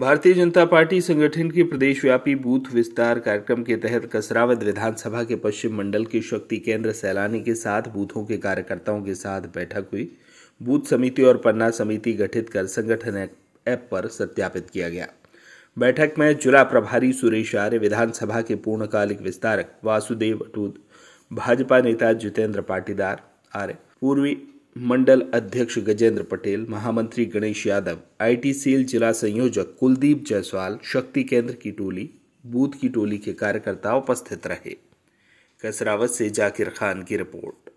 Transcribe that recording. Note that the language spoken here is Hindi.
भारतीय जनता पार्टी संगठन के प्रदेशव्यापी बूथ विस्तार कार्यक्रम के तहत कसरावद विधानसभा के पश्चिम मंडल के शक्ति केंद्र सैलानी के साथ बूथों के कार्यकर्ताओं के साथ बैठक हुई बूथ समिति और पन्ना समिति गठित कर संगठन ऐप पर सत्यापित किया गया बैठक में जिला प्रभारी सुरेश आर्य विधानसभा के पूर्णकालिक विस्तारक वासुदेव अटूत भाजपा नेता जितेंद्र पाटीदार आर्य पूर्वी मंडल अध्यक्ष गजेंद्र पटेल महामंत्री गणेश यादव आईटी सेल जिला संयोजक कुलदीप जायसवाल शक्ति केंद्र की टोली बूथ की टोली के कार्यकर्ता उपस्थित रहे कसरावत से जाकिर खान की रिपोर्ट